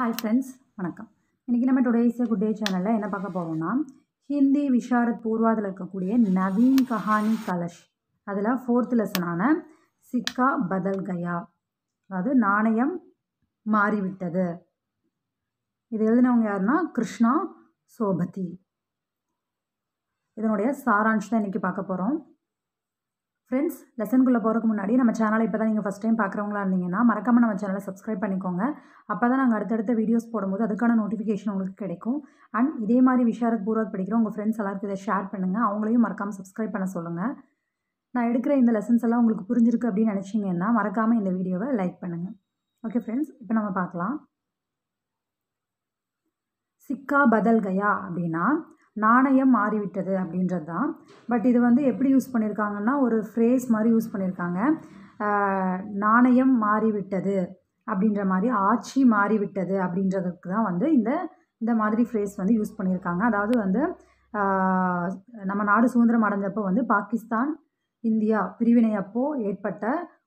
hi friends வணக்கம் இன்றைக்கி நம்ம டுடேஸ் குட் டே சேனலில் என்ன பார்க்க போகிறோம்னா ஹிந்தி விஷாரத் பூர்வாதில் இருக்கக்கூடிய நவீன் கஹானி கலஷ் அதில் ஃபோர்த் லெசனான சிக்கா பதல் கயா அதாவது நாணயம் மாறிவிட்டது இது எழுதினவங்க யாருன்னா கிருஷ்ணா சோபதி இதனுடைய சாராம்சத்தை தான் இன்றைக்கி பார்க்க போகிறோம் ஃப்ரெண்ட்ஸ் லெசனுக்குள்ளே போகிறதுக்கு முன்னாடி நம்ம சேனலை இப்போ தான் நீங்கள் ஃபஸ்ட் டைம் பார்க்குறவங்களா இருந்தீங்கன்னா மறக்காமல் நம்ம சேனலை சப்ஸ்கிரைப் பண்ணிக்கோங்க அப்போ தான் நாங்கள் அடுத்தடுத்த வீடியோஸ் போடும்போது அதுக்கான நோட்டிஃபிகேஷன் உங்களுக்கு கிடைக்கும் அண்ட் இதே மாதிரி விஷாரத் பூர்வத் படிக்கிற உங்கள் ஃப்ரெண்ட்ஸ் எல்லாருக்கும் இதை ஷேர் பண்ணுங்கள் அவங்களையும் மறக்காமல் சப்ஸ்கிரைப் பண்ண சொல்லுங்கள் நான் எடுக்கிற இந்த லெசன்ஸ் எல்லாம் உங்களுக்கு புரிஞ்சிருக்கு அப்படின்னு நினச்சிங்கன்னா மறக்காமல் இந்த வீடியோவை லைக் பண்ணுங்கள் ஓகே ஃப்ரெண்ட்ஸ் இப்போ நம்ம பார்க்கலாம் சிக்கா பதல் கயா அப்படின்னா நாணயம் மாறிவிட்டது அப்படின்றது தான் பட் இது வந்து எப்படி யூஸ் பண்ணியிருக்காங்கன்னா ஒரு ஃப்ரேஸ் மாதிரி யூஸ் பண்ணியிருக்காங்க நாணயம் மாறிவிட்டது அப்படின்ற மாதிரி ஆட்சி மாறிவிட்டது அப்படின்றதுக்கு தான் வந்து இந்த இந்த மாதிரி ஃப்ரேஸ் வந்து யூஸ் பண்ணியிருக்காங்க அதாவது வந்து நம்ம நாடு சுதந்திரம் அடைஞ்சப்போ வந்து பாகிஸ்தான் இந்தியா பிரிவினை அப்போது ஏற்பட்ட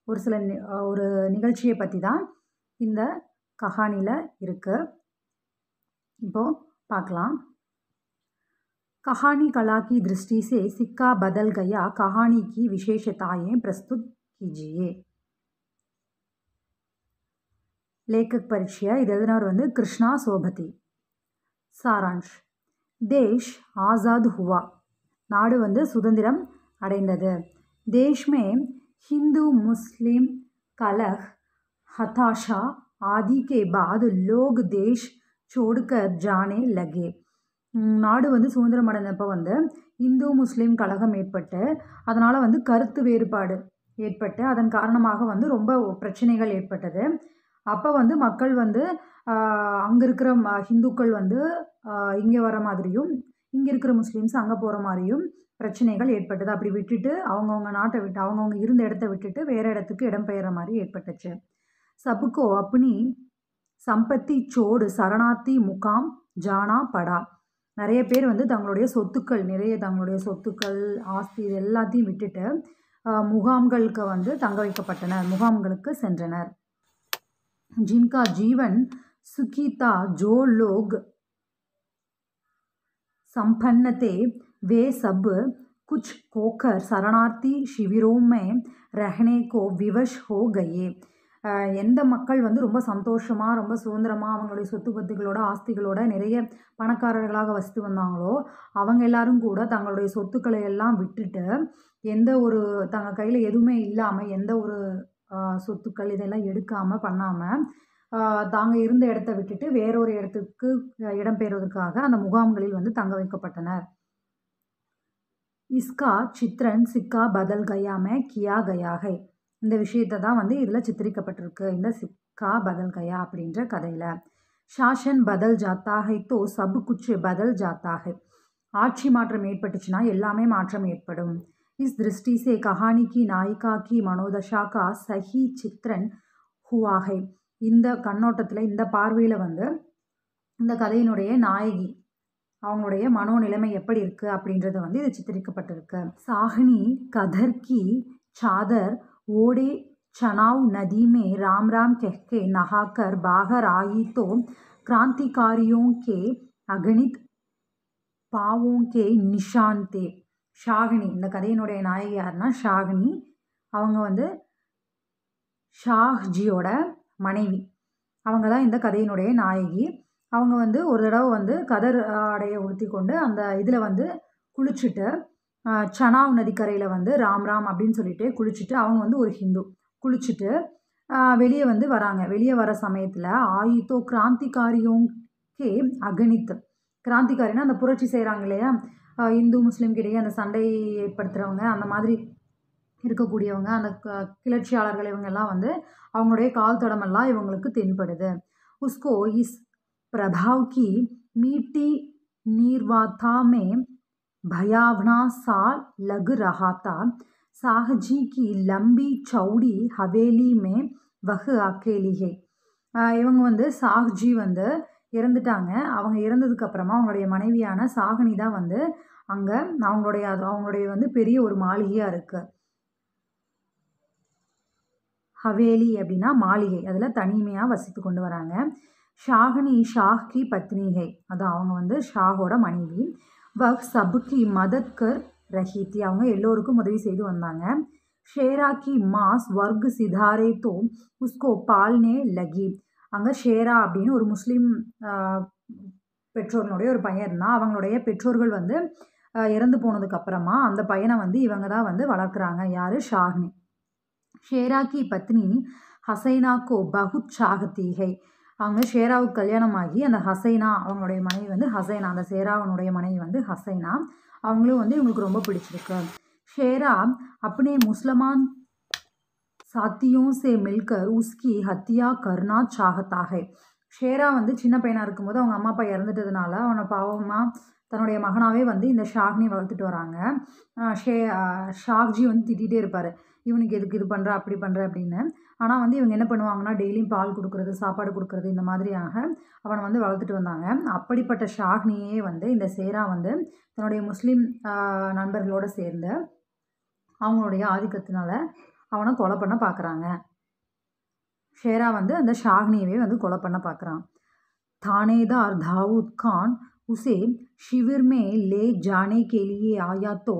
ஒரு சில ஒரு நிகழ்ச்சியை பற்றி தான் இந்த கஹானியில் இருக்குது இப்போது பார்க்கலாம் कहानी कला की दृष्टि से सिक्का बदल गया कहानी की विशेषताएं प्रस्तुत कीजिए लेखक परिचय इधर वो कृष्णा सोभति சாரான்ஷ் தேஷ் ஆசாத் ஹுவா நாடு வந்து சுதந்திரம் அடைந்தது தேஷ்மே ஹிந்து முஸ்லிம் கலஹ் ஹதாஷா ஆதி கே பாத் லோக் தேஷ் छोड़कर जाने लगे நாடு வந்து சுதந்திரம் அடைந்தப்போ வந்து இந்து முஸ்லீம் கழகம் ஏற்பட்டு அதனால் வந்து கருத்து வேறுபாடு ஏற்பட்டு அதன் காரணமாக வந்து ரொம்ப பிரச்சனைகள் ஏற்பட்டது அப்போ வந்து மக்கள் வந்து அங்கே இருக்கிற ம ஹிந்துக்கள் வந்து இங்கே வர மாதிரியும் இங்கே இருக்கிற முஸ்லீம்ஸ் அங்கே போகிற மாதிரியும் பிரச்சனைகள் ஏற்பட்டது அப்படி விட்டுட்டு அவங்கவுங்க நாட்டை விட்டு அவங்கவுங்க இருந்த இடத்த விட்டுட்டு வேறு இடத்துக்கு இடம் பெயர்ற மாதிரி ஏற்பட்டுச்சு சபுக்கோ அப்னி சம்பத்தி சோடு சரணார்த்தி முகாம் ஜானா படா நிறைய பேர் வந்து தங்களுடைய சொத்துக்கள் நிறைய தங்களுடைய சொத்துக்கள் ஆஸ்தி இது எல்லாத்தையும் விட்டுட்டு முகாம்களுக்கு வந்து தங்க வைக்கப்பட்டனர் முகாம்களுக்கு சென்றனர் ஜின்கா ஜீவன் சுகிதா ஜோ லோக் संपन्नते वे सब कुछ खोकर शरणार्थी शिविरों में रहने को विवश हो எந்த மக்கள் வந்து ரொம்ப சந்தோஷமாக ரொம்ப சுதந்திரமாக அவங்களுடைய சொத்து பத்துகளோட ஆஸ்திகளோட நிறைய பணக்காரர்களாக வசித்து வந்தாங்களோ அவங்க எல்லாரும் கூட தங்களுடைய சொத்துக்களை எல்லாம் விட்டுட்டு எந்த ஒரு தங்க கையில் எதுவுமே இல்லாமல் எந்த ஒரு சொத்துக்கள் இதெல்லாம் எடுக்காமல் பண்ணாமல் தாங்கள் இருந்த இடத்த விட்டுட்டு வேறொரு இடத்துக்கு இடம்பெறுவதற்காக அந்த முகாம்களில் வந்து தங்க வைக்கப்பட்டனர் இஸ்கா சித்ரன் சிக்கா பதல் கயாமே கியா கயாகை இந்த விஷயத்தை தான் வந்து இதில் சித்தரிக்கப்பட்டிருக்கு இந்த சிக்கா பதல் கயா அப்படின்ற கதையில் ஷாஷன் பதல் ஜாத்தாகை தோ சபு குச்சு பதல் ஜாத்தாகை ஆட்சி மாற்றம் ஏற்பட்டுச்சுன்னா எல்லாமே மாற்றம் ஏற்படும் இஸ் திருஷ்டி சே கஹானிக்கு நாயிகாக்கி மனோதஷாக்கா சஹி சித்ரன் ஹுவாகை இந்த கண்ணோட்டத்தில் இந்த பார்வையில் வந்து இந்த கதையினுடைய நாயகி அவங்களுடைய மனோநிலைமை எப்படி இருக்குது அப்படின்றது வந்து இது சித்தரிக்கப்பட்டிருக்கு சாஹினி கதர்கி சாதர் ओडे சனாவ் नदी ராம் ராம் राम कहके பாகர் बाहर आई तो क्रांतिकारियों के अगणित பாவோं கே நிஷாந்தே ஷாகினி இந்த கதையினுடைய நாயகி யாருன்னா ஷாகினி அவங்க வந்து ஷாஹ்ஜியோட மனைவி அவங்க தான் இந்த கதையினுடைய நாயகி அவங்க வந்து ஒரு தடவை வந்து கதர் ஆடையை உடுத்தி கொண்டு அந்த இதில் வந்து குளிச்சுட்டு சனாவ் நதிக்கரையில் வந்து ராம் ராம் அப்படின்னு சொல்லிட்டு குளிச்சுட்டு அவங்க வந்து ஒரு ஹிந்து குளிச்சுட்டு வெளியே வந்து வராங்க வெளியே வர சமயத்தில் ஆயுதோ கிராந்திகாரியோங் கே அகணித் கிராந்திகாரினா அந்த புரட்சி செய்கிறாங்க இல்லையா இந்து முஸ்லீம் கிடையே அந்த சண்டை ஏற்படுத்துகிறவங்க அந்த மாதிரி இருக்கக்கூடியவங்க அந்த கிளர்ச்சியாளர்கள் இவங்கெல்லாம் வந்து அவங்களுடைய கால் தடமெல்லாம் இவங்களுக்கு தென்படுது உஸ்கோ இஸ் பிரபாவ்கி மீட்டி நீர்வாத்தாமே भयावना सा லகு रहा था கி லம்பி लंबी ஹவேலி மே வகு वह இவங்க வந்து சாஹ்ஜி வந்து இறந்துட்டாங்க அவங்க இறந்ததுக்கப்புறமா அவங்களுடைய மனைவியான சாகனி தான் வந்து அங்கே அவங்களுடைய அது அவங்களுடைய வந்து பெரிய ஒரு மாளிகையாக இருக்குது ஹவேலி அப்படின்னா மாளிகை அதில் தனிமையாக வசித்து கொண்டு வராங்க ஷாகனி ஷாஹ் கி பத்னிகை அது அவங்க வந்து ஷாகோட மனைவி வஹ் சபுக்கி மதத்கர் ரஹீத்தி அவங்க எல்லோருக்கும் உதவி செய்து வந்தாங்க ஷேராக்கி மாஸ் வர்க் சிதாரே தோ உஸ்கோ பால்னே லகி அங்கே ஷேரா அப்படின்னு ஒரு முஸ்லீம் பெற்றோர்களுடைய ஒரு பையன் இருந்தான் அவங்களுடைய பெற்றோர்கள் வந்து இறந்து போனதுக்கப்புறமா அந்த பையனை வந்து இவங்க தான் வந்து வளர்க்குறாங்க யார் ஷாஹ்னி ஷேராக்கி பத்னி ஹசைனாக்கோ பகுத் ஷாகத்தீகை அவங்க ஷேராவுக்கு கல்யாணம் ஆகி அந்த ஹசைனா அவங்களுடைய மனைவி வந்து ஹசைனா அந்த ஷேராவனுடைய மனைவி வந்து ஹசைனா அவங்களும் வந்து இவங்களுக்கு ரொம்ப பிடிச்சிருக்கு ஷேரா அப்படியே முஸ்லமான் சாத்தியும் சே மில்கர் உஸ்கி ஹத்தியா கருணா சாகத்தாக ஷேரா வந்து சின்ன பையனாக இருக்கும்போது அவங்க அம்மா அப்பா இறந்துட்டதுனால அவனை பாவமாக தன்னுடைய மகனாகவே வந்து இந்த ஷாக்னி வளர்த்துட்டு வராங்க ஷே ஷாக்ஜி வந்து திட்டிகிட்டே இருப்பார் இவனுக்கு எதுக்கு இது பண்ணுற அப்படி பண்ணுற அப்படின்னு ஆனால் வந்து இவங்க என்ன பண்ணுவாங்கன்னா டெய்லியும் பால் கொடுக்குறது சாப்பாடு கொடுக்குறது இந்த மாதிரியாக அவனை வந்து வளர்த்துட்டு வந்தாங்க அப்படிப்பட்ட ஷாக்னியே வந்து இந்த சேரா வந்து தன்னுடைய முஸ்லீம் நண்பர்களோடு சேர்ந்த அவங்களுடைய ஆதிக்கத்தினால அவனை கொலை பண்ண பார்க்குறாங்க ஷேரா வந்து அந்த ஷாஹ்னியவே வந்து கொலை பண்ண பார்க்குறான் தானேதார் தாவூத் கான் உசே ஷிவிர்மே லே ஜானே கேலியே ஆயாத்தோ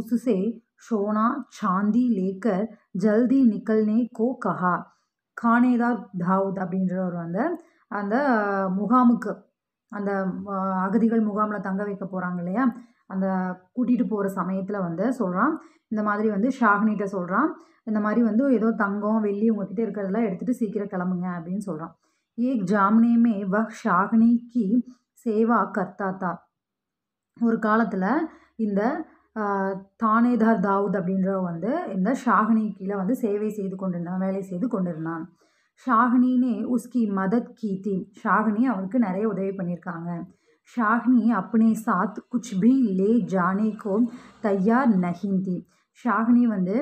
உசுசே சோனா சாந்தி லேக்கர் ஜல்தி நிக்கல்னே கோ கஹா கானேதார் தாவூத் அப்படின்றவர் வந்து அந்த முகாமுக்கு அந்த அகதிகள் முகாமில் தங்க வைக்க போகிறாங்க இல்லையா அந்த கூட்டிகிட்டு போகிற சமயத்தில் வந்து சொல்கிறான் இந்த மாதிரி வந்து ஷாஹ்னிட்ட சொல்கிறான் இந்த மாதிரி வந்து ஏதோ தங்கம் வெள்ளி உங்ககிட்ட இருக்கிறதெல்லாம் எடுத்துகிட்டு சீக்கிரம் கிளம்புங்க அப்படின்னு சொல்கிறான் ஏக் ஜாம்னேமே வஹ் ஷாஹ்னிக்கு சேவா கர்த்தாத்தா ஒரு காலத்தில் இந்த தானேதார் தாவூத் அப்படின்றவ வந்து இந்த ஷாஹினி கீழே வந்து சேவை செய்து கொண்டிருந்தான் வேலை செய்து கொண்டிருந்தான் ஷாஹினினே உஸ்கி மதத் கீ தீ ஷாஹினி அவனுக்கு நிறைய உதவி பண்ணியிருக்காங்க ஷாஹினி அப்னே சாத் குச் பி லே ஜானே கோ தையார் நஹிந்தி ஷாஹினி வந்து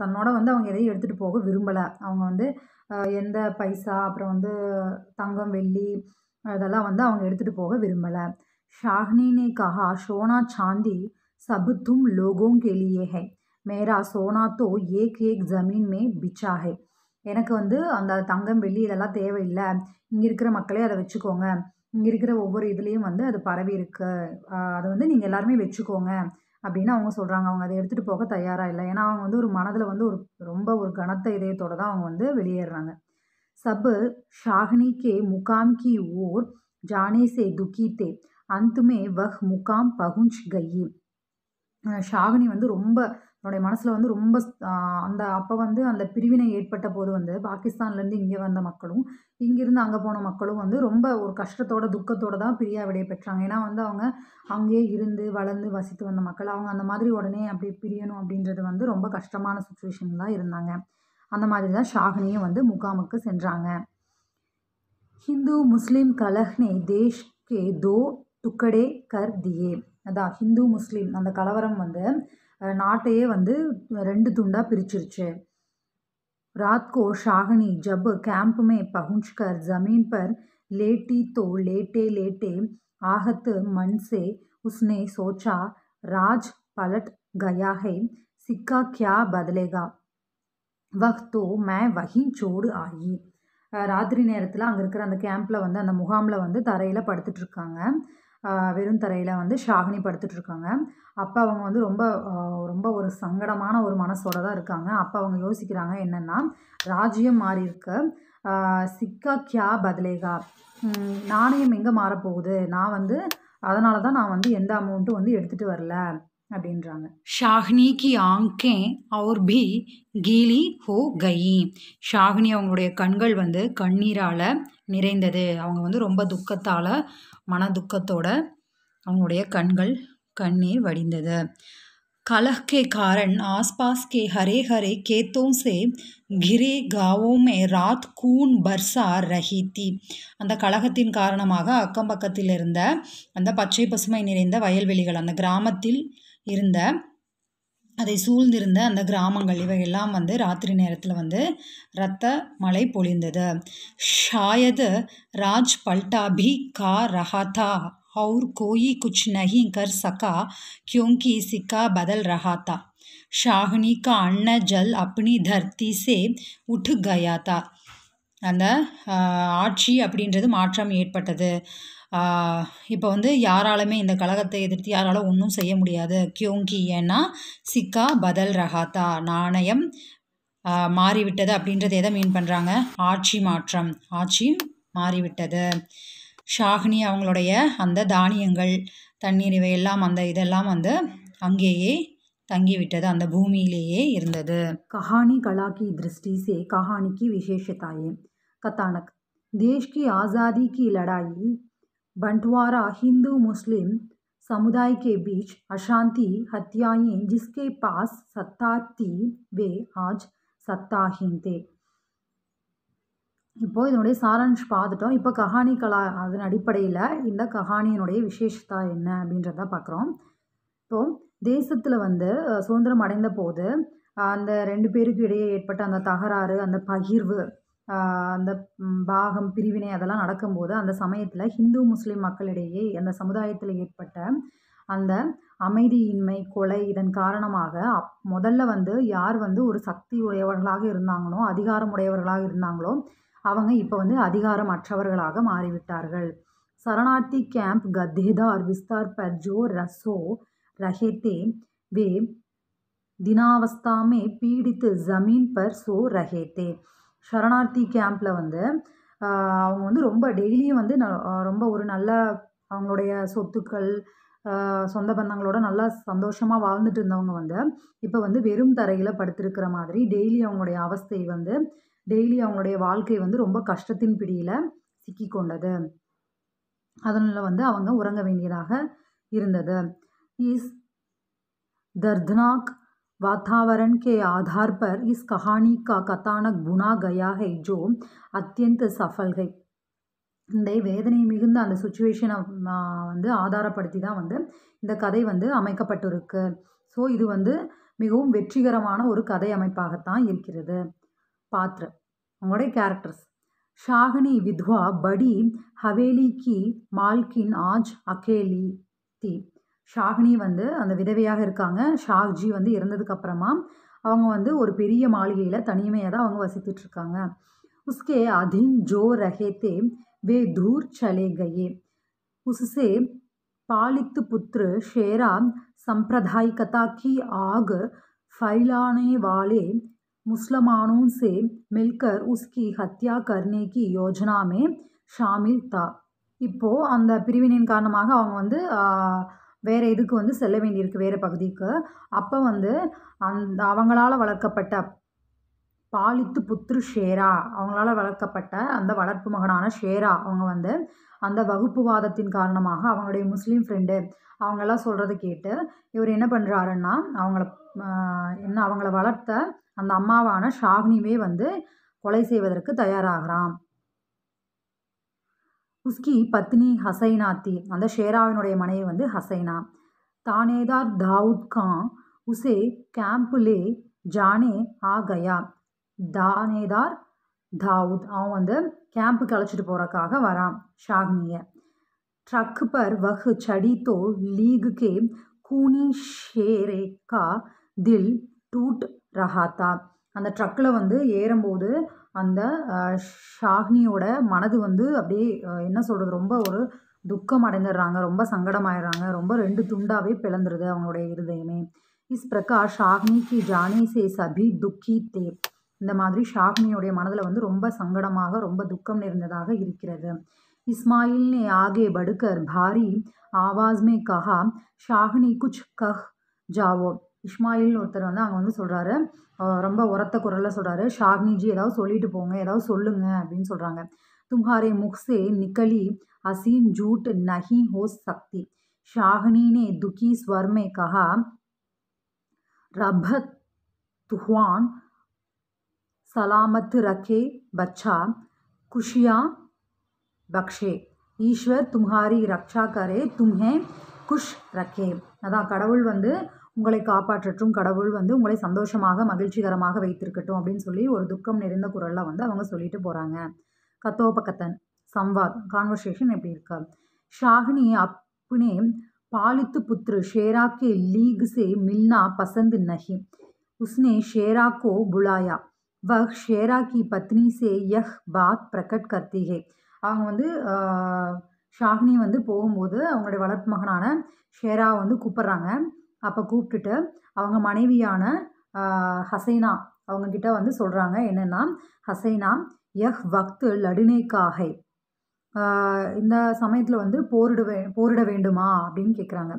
தன்னோட வந்து அவங்க எதையும் எடுத்துகிட்டு போக விரும்பலை அவங்க வந்து எந்த பைசா அப்புறம் வந்து தங்கம் வெள்ளி அதெல்லாம் வந்து அவங்க எடுத்துகிட்டு போக விரும்பலை ஷாஹினினே ஷோனா சாந்தி सब तुम लोगों के लिए है மேரா சோனாத்தோ ஏக் ஏக் ஜமீன் மே है எனக்கு வந்து அந்த தங்கம் வெள்ளி இதெல்லாம் தேவையில்லை இங்கே இருக்கிற மக்களே அதை வச்சுக்கோங்க இங்கே இருக்கிற ஒவ்வொரு இதுலேயும் வந்து அது பரவி இருக்கு அதை வந்து நீங்கள் எல்லாருமே வச்சுக்கோங்க அப்படின்னு அவங்க சொல்கிறாங்க அவங்க அதை எடுத்துகிட்டு போக தயாராக இல்லை ஏன்னா அவங்க வந்து ஒரு மனதில் வந்து ஒரு ரொம்ப ஒரு கனத்த இதயத்தோடு தான் அவங்க வந்து வெளியேறாங்க சபு ஷாஹினி கே முகாம் கி ஓர் ஜானே சே துக்கி தே அந்துமே வஹ் முகாம் பகுஞ்ச் கையே ஷாகினி வந்து ரொம்ப என்னுடைய மனசில் வந்து ரொம்ப அந்த அப்போ வந்து அந்த பிரிவினை ஏற்பட்ட போது வந்து பாகிஸ்தான்லேருந்து இங்கே வந்த மக்களும் இங்கேருந்து அங்கே போன மக்களும் வந்து ரொம்ப ஒரு கஷ்டத்தோட துக்கத்தோடு தான் பிரியா விடைய பெற்றாங்க ஏன்னா வந்து அவங்க அங்கேயே இருந்து வளர்ந்து வசித்து வந்த மக்கள் அவங்க அந்த மாதிரி உடனே அப்படி பிரியணும் அப்படின்றது வந்து ரொம்ப கஷ்டமான சுச்சுவேஷன் தான் இருந்தாங்க அந்த மாதிரி தான் ஷாகினியும் வந்து முகாமுக்கு சென்றாங்க ஹிந்து முஸ்லீம் கலஹ்னே தேஷ்கே தோ டுக்கடே கர் தியே அதான் ஹிந்து முஸ்லீம் அந்த கலவரம் வந்து நாட்டையே வந்து ரெண்டு துண்டாக பிரிச்சிருச்சு ராத்கோ ஷாகனி ஜப் கேம்புமே பகுஞ்ச்கர் ஜமீன் பர் லேட்டி தோ லேட்டே லேட்டே ஆகத்து மன்சே உஸ்னே சோச்சா ராஜ் பலட் கயாகை சிக்கா கியா வஹ் தோ மே வஹின் சோடு ஆகி ராத்திரி நேரத்தில் அங்கே இருக்கிற அந்த கேம்பில் வந்து அந்த முகாமில் வந்து தரையில் படுத்துட்ருக்காங்க இருக்காங்க வெறும் தரையில் வந்து ஷாகினி இருக்காங்க அப்போ அவங்க வந்து ரொம்ப ரொம்ப ஒரு சங்கடமான ஒரு மனசோட தான் இருக்காங்க அப்போ அவங்க யோசிக்கிறாங்க என்னென்னா ராஜ்யம் மாறி சிக்கா கியா பதிலேகா நாணயம் எங்கே மாறப்போகுது நான் வந்து அதனால தான் நான் வந்து எந்த அமௌண்ட்டும் வந்து எடுத்துகிட்டு வரல அப்படின்றாங்க ஷாஹ்னி கி ஆங்கே அவர் பி கீலி ஹோ கயி ஷாஹ்னி அவங்களுடைய கண்கள் வந்து கண்ணீரால் நிறைந்தது அவங்க வந்து ரொம்ப துக்கத்தால் மன துக்கத்தோட அவங்களுடைய கண்கள் கண்ணீர் வடிந்தது கலஹ்கே காரன் ஆஸ்பாஸ் கே ஹரே ஹரே கேத்தோம் சே கிரே காவோமே ராத் கூன் பர்சா ரஹித்தி அந்த கழகத்தின் காரணமாக அக்கம் பக்கத்தில் இருந்த அந்த பச்சை பசுமை நிறைந்த வயல்வெளிகள் அந்த கிராமத்தில் இருந்த அதை சூழ்ந்திருந்த அந்த கிராமங்கள் இவையெல்லாம் வந்து ராத்திரி நேரத்தில் வந்து இரத்த மழை பொழிந்தது ஷாயது ராஜ் பல்டா பி கா ரஹாத்தா और கோயி குச் நகி கர் சகா கியோங்கி சிக்கா பதல் ரஹாத்தா ஷாகினி கா அன்ன ஜல் அப்னி தர்த்தி சே உட்டு கயாத்தா அந்த ஆட்சி அப்படின்றது மாற்றம் ஏற்பட்டது இப்போ வந்து யாராலுமே இந்த கழகத்தை எதிர்த்து யாராலும் ஒன்றும் செய்ய முடியாது கியோங்கி ஏன்னா சிக்கா பதல் ரஹாத்தா நாணயம் மாறிவிட்டது அப்படின்றத எதை மீன் பண்ணுறாங்க ஆட்சி மாற்றம் ஆட்சி மாறிவிட்டது ஷாகினி அவங்களுடைய அந்த தானியங்கள் தண்ணீர் இவையெல்லாம் அந்த இதெல்லாம் வந்து அங்கேயே தங்கிவிட்டது அந்த பூமியிலேயே இருந்தது கஹானி கலாக்கி திருஷ்டி சே கஹானிக்கு விசேஷத்தாயே கத்தானக் தேஷ்கி ஆசாதிக்கு லடாயி बंटवारा हिंदू मुस्लिम समुदाय के बीच अशांति हत्याएं जिसके पास सत्ता थी वे आज சத்தாஹீன் தே இப்போது இதனுடைய சாரான்ஷ் பார்த்துட்டோம் இப்போ கஹானி கலா அதன் அடிப்படையில் இந்த கஹானியினுடைய விசேஷத்தா என்ன அப்படின்றத பார்க்குறோம் இப்போது தேசத்தில் வந்து சுதந்திரம் அடைந்த போது அந்த ரெண்டு பேருக்கு இடையே ஏற்பட்ட அந்த தகராறு அந்த பகிர்வு அந்த பாகம் பிரிவினை அதெல்லாம் நடக்கும்போது அந்த சமயத்தில் ஹிந்து முஸ்லீம் மக்களிடையே அந்த சமுதாயத்தில் ஏற்பட்ட அந்த அமைதியின்மை கொலை இதன் காரணமாக அப் முதல்ல வந்து யார் வந்து ஒரு சக்தி உடையவர்களாக இருந்தாங்களோ அதிகாரம் உடையவர்களாக இருந்தாங்களோ அவங்க இப்போ வந்து அதிகாரம் அற்றவர்களாக மாறிவிட்டார்கள் சரணார்த்தி கேம்ப் கத்தேதார் விஸ்தார் பர்ஜோ ரசோ ரஹேத்தே வே தினாவஸ்தாமே பீடித்து ஜமீன் பர் சோ ரஹேத்தே சரணார்த்தி கேம்ப்பில் வந்து அவங்க வந்து ரொம்ப டெய்லியும் வந்து ந ரொம்ப ஒரு நல்ல அவங்களுடைய சொத்துக்கள் சொந்த பந்தங்களோட நல்லா சந்தோஷமாக வாழ்ந்துட்டு இருந்தவங்க வந்து இப்போ வந்து வெறும் தரையில் படுத்திருக்கிற மாதிரி டெய்லி அவங்களுடைய அவஸ்தை வந்து டெய்லி அவங்களுடைய வாழ்க்கை வந்து ரொம்ப கஷ்டத்தின் பிடியில் சிக்கி கொண்டது அதனால் வந்து அவங்க உறங்க வேண்டியதாக இருந்தது இஸ் தர்த்னாக் वातावरण के आधार पर इस कहानी का कथानक बुना गया है जो अत्यंत सफल है இந்த வேதனை மிகுந்த அந்த சுச்சுவேஷனை வந்து ஆதாரப்படுத்தி தான் வந்து இந்த கதை வந்து அமைக்கப்பட்டிருக்கு ஸோ இது வந்து மிகவும் வெற்றிகரமான ஒரு கதை அமைப்பாகத்தான் இருக்கிறது பாத்திர உங்களுடைய கேரக்டர்ஸ் ஷாகனி வித்வா படி ஹவேலி கி மால்கின் ஆஜ் அகேலி தி ஷாகினி வந்து அந்த விதவையாக இருக்காங்க ஷாக்ஜி வந்து இறந்ததுக்கப்புறமா அவங்க வந்து ஒரு பெரிய மாளிகையில் தனிமையாக தான் அவங்க வசித்துட்ருக்காங்க உஸ்கே அதின் ஜோ ரஹேத்தே வே தூர் சலே கயே உசுசே பாலித்து புத்ரு ஷேரா சம்பிரதாய் கதா கி ஆக் ஃபைலானே வாலே முஸ்லமானும் சே மில்கர் உஸ்கி हत्या करने யோஜனாமே ஷாமில் தா இப்போது அந்த பிரிவினின் காரணமாக அவங்க வந்து வேறு இதுக்கு வந்து செல்ல வேண்டியிருக்கு வேறு பகுதிக்கு அப்போ வந்து அந்த அவங்களால் வளர்க்கப்பட்ட பாலித்து புத்ரு ஷேரா அவங்களால வளர்க்கப்பட்ட அந்த வளர்ப்பு மகனான ஷேரா அவங்க வந்து அந்த வகுப்புவாதத்தின் காரணமாக அவங்களுடைய முஸ்லீம் ஃப்ரெண்டு அவங்களாம் சொல்கிறத கேட்டு இவர் என்ன பண்ணுறாருன்னா அவங்கள என்ன அவங்கள வளர்த்த அந்த அம்மாவான ஷாக்னிவே வந்து கொலை செய்வதற்கு தயாராகிறான் உஸ்கி பத்னி ஹசைனாத்தி அந்த ஷேராவினுடைய மனைவி வந்து ஹசைனா தானேதார் தாவுத் கான் உசே கேம்புலே ஜானே ஆ கயா தானேதார் தாவூத் அவன் வந்து கேம்புக்கு அழைச்சிட்டு போகிறக்காக வரான் ஷாஹ்னியை ட்ரக் பர் வஹு சடித்தோ तो கூனி के खूनी शेरे का दिल அந்த ட்ரக்கில் வந்து ஏறும்போது அந்த ஷாக்னியோட மனது வந்து அப்படியே என்ன சொல்கிறது ரொம்ப ஒரு துக்கம் அடைந்துடுறாங்க ரொம்ப சங்கடமாயிடுறாங்க ரொம்ப ரெண்டு துண்டாகவே பிளந்துருது அவங்களுடைய இருதயமே இஸ் பிரகாஷ் கி ஜானி சே சபி துக்கி தே இந்த மாதிரி ஷாஹ்னியோடைய மனதில் வந்து ரொம்ப சங்கடமாக ரொம்ப துக்கம் நிறைந்ததாக இருக்கிறது இஸ்மாயில் நே ஆகே படுக்கர் பாரி ஆவாஸ்மே கஹா ஷாஹ்னி குச் கஹ் ஜாவோ இஸ்மாயில்னு ஒருத்தர் வந்து அங்கே வந்து சொல்கிறாரு ரொம்ப உரத்த குரலில் சொல்கிறாரு ஷாக்னிஜி ஏதாவது சொல்லிட்டு போங்க ஏதாவது சொல்லுங்கள் அப்படின்னு சொல்கிறாங்க तुम्हारे मुख से निकली असीम झूठ नहीं हो सकती शाहनी ने दुखी स्वर में कहा रब तुहान सलामत रखे बच्चा खुशियाँ बख्शे ஈஸ்வர் தும்ஹாரி ரக்ஷா கரே தும்ஹே குஷ் ரக்கே அதான் கடவுள் வந்து உங்களை காப்பாற்றட்டும் கடவுள் வந்து உங்களை சந்தோஷமாக மகிழ்ச்சிகரமாக வைத்திருக்கட்டும் அப்படின்னு சொல்லி ஒரு துக்கம் நிறைந்த குரலில் வந்து அவங்க சொல்லிட்டு போகிறாங்க கத்தோபகத்தன் சம்வாத் கான்வர்சேஷன் எப்படி இருக்கா ஷாகினி அப்பினே பாலித்து புத்ரு ஷேராக்கே லீக் சே மில்னா பசந்த் நஹி உஸ்னே ஷேராக்கோ புலாயா வஹ் ஷேராக்கி பத்னி சே யஹ் பாத் பிரகட் கர்த்திகே அவங்க வந்து ஷாகினி வந்து போகும்போது அவங்களுடைய வளர்ப்பு மகனான ஷேரா வந்து கூப்பிட்றாங்க அப்போ கூப்பிட்டுட்டு அவங்க மனைவியான ஹசைனா அவங்கக்கிட்ட வந்து சொல்கிறாங்க என்னென்னா ஹசைனா யஹ் வக்து லடுனேக்காகை இந்த சமயத்தில் வந்து போரிட வே போரிட வேண்டுமா அப்படின்னு கேட்குறாங்க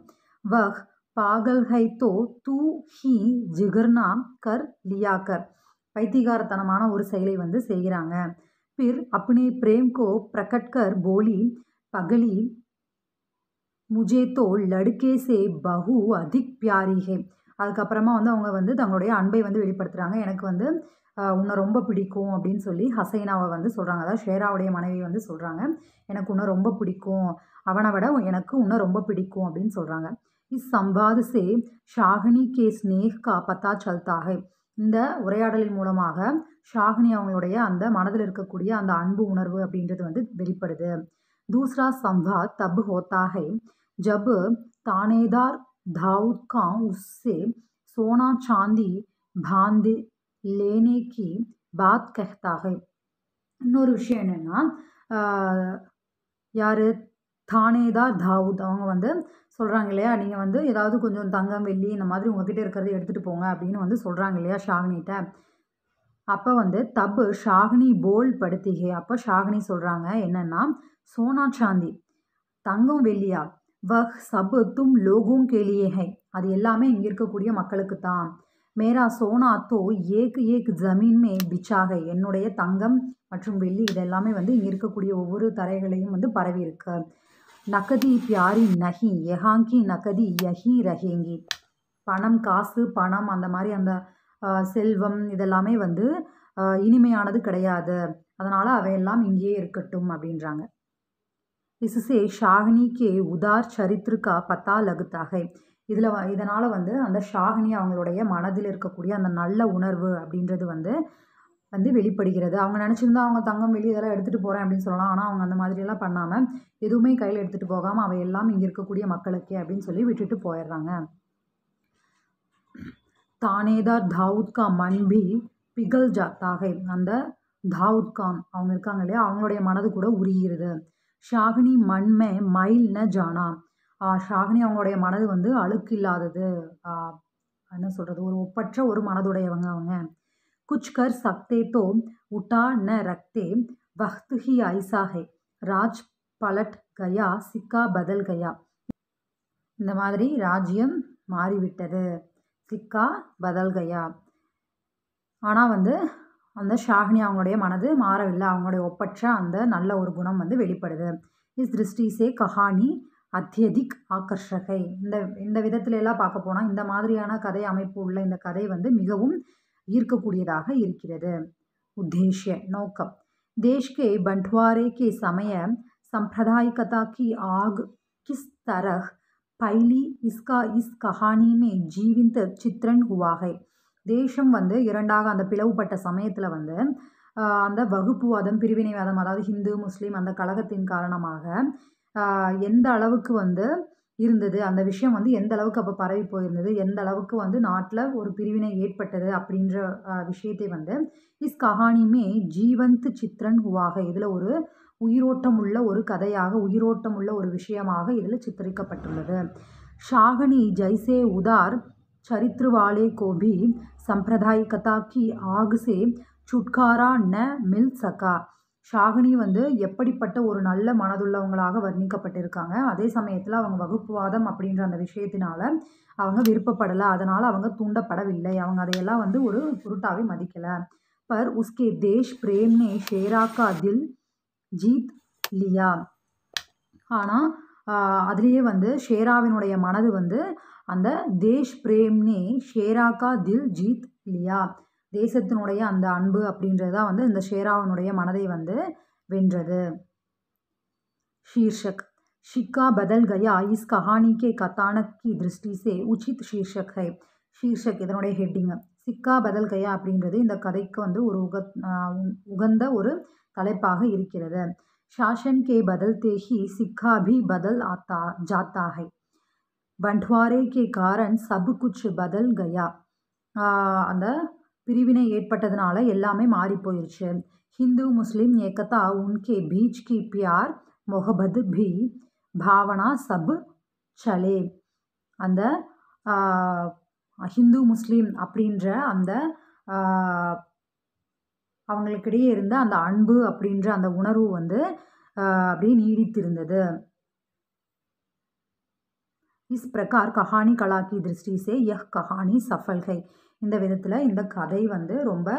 வஹ் பாகல் ஹை தோ தூ ஹி ஜிகர்னா கர் லியாக்கர் பைத்திகாரத்தனமான ஒரு செயலை வந்து செய்கிறாங்க பிர் அப்னே பிரேம் கோ பிரகட்கர் போலி பகலி முஜே தோ லடுக்கே சே பஹு அதிக் பியாரிஹே அதுக்கப்புறமா வந்து அவங்க வந்து தங்களுடைய அன்பை வந்து வெளிப்படுத்துகிறாங்க எனக்கு வந்து உன்னை ரொம்ப பிடிக்கும் அப்படின்னு சொல்லி ஹசைனாவை வந்து சொல்கிறாங்க அதாவது ஷேராவுடைய மனைவி வந்து சொல்கிறாங்க எனக்கு உன்னை ரொம்ப பிடிக்கும் அவனை விட எனக்கு உன்னை ரொம்ப பிடிக்கும் அப்படின்னு சொல்கிறாங்க இஸ் சம்பாது சே ஷாகினி கே ஸ்னேஹ் கா பத்தா சல்தாக இந்த உரையாடலின் மூலமாக ஷாகினி அவங்களுடைய அந்த மனதில் இருக்கக்கூடிய அந்த அன்பு உணர்வு அப்படின்றது வந்து வெளிப்படுது தூஸ்ரா சம்பாத் தப் ஹோத்தாகை जब தானேதார் दाऊद खां उससे सोना चांदी बांध लेने की बात कहता है இன்னொரு விஷயம் என்னென்னா யார் தானேதார் தாவூத் அவங்க வந்து சொல்கிறாங்க இல்லையா நீங்கள் வந்து ஏதாவது கொஞ்சம் தங்கம் வெள்ளி இந்த மாதிரி உங்ககிட்ட இருக்கிறத எடுத்துகிட்டு போங்க அப்படின்னு வந்து சொல்கிறாங்க இல்லையா ஷாகினிட்ட அப்போ வந்து தப்பு ஷாகினி போல் படுத்திகை அப்போ ஷாகினி சொல்கிறாங்க என்னென்னா சோனா சாந்தி தங்கம் வெள்ளியா வஹ் சபு தும் லோகும் கேலியே ஹை அது எல்லாமே இங்கே இருக்கக்கூடிய மக்களுக்கு தான் மேரா சோனா தோ ஏக் ஏக் ஜமீன் மே பிச்சாகை என்னுடைய தங்கம் மற்றும் வெள்ளி இதெல்லாமே வந்து இங்கே இருக்கக்கூடிய ஒவ்வொரு தரைகளையும் வந்து பரவி இருக்கு நகதி பியாரி நகி எஹாங்கி நகதி யஹி ரஹேங்கி பணம் காசு பணம் அந்த மாதிரி அந்த செல்வம் இதெல்லாமே வந்து இனிமையானது கிடையாது அதனால் அவையெல்லாம் இங்கேயே இருக்கட்டும் அப்படின்றாங்க इससे ஷாஹினி के उदार चरित्र का पता लगता है இதில் வ இதனால் வந்து அந்த ஷாகினி அவங்களுடைய மனதில் இருக்கக்கூடிய அந்த நல்ல உணர்வு அப்படின்றது வந்து வந்து வெளிப்படுகிறது அவங்க நினச்சிருந்தா அவங்க தங்கம் வெளியே இதெல்லாம் எடுத்துகிட்டு போகிறேன் அப்படின்னு சொல்லலாம் ஆனால் அவங்க அந்த மாதிரியெல்லாம் பண்ணாமல் எதுவுமே கையில் எடுத்துகிட்டு போகாமல் அவை எல்லாம் இங்கே இருக்கக்கூடிய மக்களுக்கே அப்படின்னு சொல்லி விட்டுட்டு போயிடுறாங்க தானேதார் தாவூத் கா மன்பி பிகல் ஜாத்தாக அந்த தாவூத் கான் அவங்க இருக்காங்க இல்லையா அவங்களுடைய மனது கூட உருகிறது ஷாகினி மண்மே மயில் ந ஜானா ஷாகினி அவங்களுடைய மனது வந்து அழுக்கு இல்லாதது என்ன சொல்கிறது ஒரு ஒப்பற்ற ஒரு மனதுடையவங்க அவங்க குச்கர் சக்தே தோ உட்டா ந ரக்தே வஹ்து ஐசாஹே ராஜ் பலட் கயா சிக்கா பதல் கயா இந்த மாதிரி ராஜ்யம் மாறிவிட்டது சிக்கா பதல் கயா ஆனால் வந்து அந்த ஷாகினி அவங்களுடைய மனது மாறவில்லை அவங்களுடைய ஒப்பற்ற அந்த நல்ல ஒரு குணம் வந்து வெளிப்படுது இஸ் திருஷ்டிஸே கஹானி அத்தியதிக் ஆக்கர்ஷகை இந்த இந்த விதத்துல எல்லாம் பார்க்க போனால் இந்த மாதிரியான கதை அமைப்பு உள்ள இந்த கதை வந்து மிகவும் ஈர்க்கக்கூடியதாக இருக்கிறது உத்தேசிய நோக்கம் தேஷ்கே பண்ட்வாரே கே சமய சம்பிரதாயிகதா கி ஆக் கிஸ் தரஹ் பைலி இஸ்கா இஸ் கஹானி மே ஜீவிந்த சித்ரன் ஹுவாகை தேசம் வந்து இரண்டாக அந்த பிளவுபட்ட சமயத்தில் வந்து அந்த வகுப்புவாதம் பிரிவினைவாதம் அதாவது ஹிந்து முஸ்லீம் அந்த கழகத்தின் காரணமாக எந்த அளவுக்கு வந்து இருந்தது அந்த விஷயம் வந்து எந்த அளவுக்கு அப்போ பரவி போயிருந்தது எந்த அளவுக்கு வந்து நாட்டில் ஒரு பிரிவினை ஏற்பட்டது அப்படின்ற விஷயத்தை வந்து இஸ் கஹானியுமே ஜீவந்த் சித்ரன் ஹுவாக இதில் ஒரு உயிரோட்டம் உள்ள ஒரு கதையாக உயிரோட்டம் உள்ள ஒரு விஷயமாக இதில் சித்தரிக்கப்பட்டுள்ளது ஷாகனி ஜைசே உதார் चरित्र वाले को भी संप्रदायिकता की आग से छुटकारा न मिल सका ஷாகினி வந்து எப்படிப்பட்ட ஒரு நல்ல மனதுள்ளவங்களாக வர்ணிக்கப்பட்டிருக்காங்க அதே சமயத்தில் அவங்க வகுப்புவாதம் அப்படின்ற அந்த விஷயத்தினால அவங்க விருப்பப்படலை அதனால் அவங்க தூண்டப்படவில்லை அவங்க அதையெல்லாம் வந்து ஒரு பொருட்டாவே மதிக்கலை பர் உஸ்கே தேஷ் பிரேம்னே ஷேராக்கா தில் ஜீத் லியா ஆனால் அதுலேயே வந்து ஷேராவினுடைய மனது வந்து அந்த தேஷ் பிரேம்னே ஷேராக்கா தில் ஜீத் லியா தேசத்தினுடைய அந்த அன்பு அப்படின்றது வந்து இந்த ஷேராவனுடைய மனதை வந்து வென்றது ஷீர்ஷக் ஷிக்கா பதல் கயா இஸ் கஹானி கே कथानक கி दृष्टि உச்சித் ஷீர்ஷக் ஹை ஷீர்ஷக் இதனுடைய ஹெட்டிங்கு சிக்கா பதல் கயா அப்படின்றது இந்த கதைக்கு வந்து ஒரு உக உகந்த ஒரு தலைப்பாக இருக்கிறது ஷாஷன் கே பதல் தேஹி சிக்கா பி பதல் ஆத்தா ஜாத்தாகை பண்ட்வாரே கே காரன் சபு குச்சு பதல் கயா அந்த பிரிவினை ஏற்பட்டதுனால எல்லாமே மாறி போயிடுச்சு ஹிந்து முஸ்லீம் ஏக்கத்தா உன்கே பீச் கி பியார் மொஹபத் பி பாவனா சப் சலே அந்த ஹிந்து முஸ்லீம் அப்படின்ற அந்த அவங்களுக்கிடையே இருந்த அந்த அன்பு அப்படின்ற அந்த உணர்வு வந்து அப்படியே நீடித்திருந்தது இஸ் பிரகார் கஹானி கலாக்கி திருஷ்டி சே யஹ் கஹானி சஃபல்கை இந்த விதத்தில் இந்த கதை வந்து ரொம்ப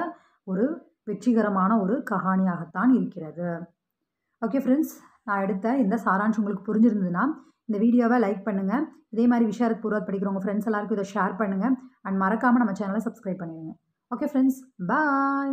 ஒரு வெற்றிகரமான ஒரு கஹானியாகத்தான் இருக்கிறது ஓகே ஃப்ரெண்ட்ஸ் நான் எடுத்த இந்த சாராம்சம் உங்களுக்கு புரிஞ்சிருந்ததுன்னா இந்த வீடியோவை லைக் பண்ணுங்கள் இதே மாதிரி விஷயத் பூர்வத் படிக்கிறவங்க ஃப்ரெண்ட்ஸ் எல்லாருக்கும் இதை ஷேர் பண்ணுங்கள் அண்ட் மறக்காமல் நம்ம சேனலை சப்ஸ்கிரைப் பண்ணிடுங்க ஓகே ஃப்ரெண்ட்ஸ் பாய்